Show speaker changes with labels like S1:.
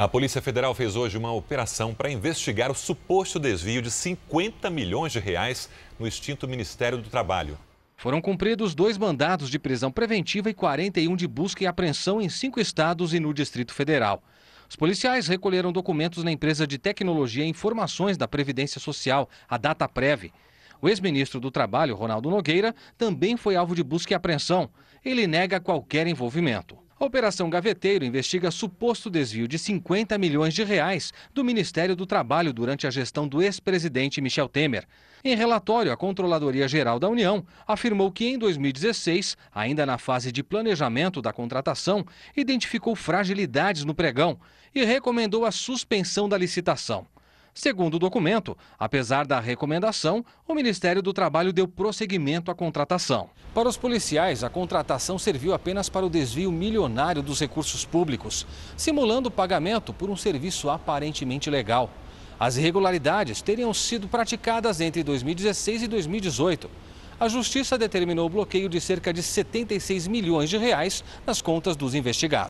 S1: A Polícia Federal fez hoje uma operação para investigar o suposto desvio de
S2: 50 milhões de reais no extinto Ministério do Trabalho. Foram cumpridos dois mandados de prisão preventiva e 41 de busca e apreensão em cinco estados e no Distrito Federal. Os policiais recolheram documentos na empresa de tecnologia e informações da Previdência Social, a DataPrev. O ex-ministro do Trabalho, Ronaldo Nogueira, também foi alvo de busca e apreensão. Ele nega qualquer envolvimento. Operação Gaveteiro investiga suposto desvio de 50 milhões de reais do Ministério do Trabalho durante a gestão do ex-presidente Michel Temer. Em relatório, a Controladoria Geral da União afirmou que em 2016, ainda na fase de planejamento da contratação, identificou fragilidades no pregão e recomendou a suspensão da licitação. Segundo o documento, apesar da recomendação, o Ministério do Trabalho deu prosseguimento à contratação. Para os policiais, a contratação serviu apenas para o desvio milionário dos recursos públicos, simulando pagamento por um serviço aparentemente legal. As irregularidades teriam sido praticadas entre 2016 e 2018. A justiça determinou o bloqueio de cerca de 76 milhões de reais nas contas dos investigados.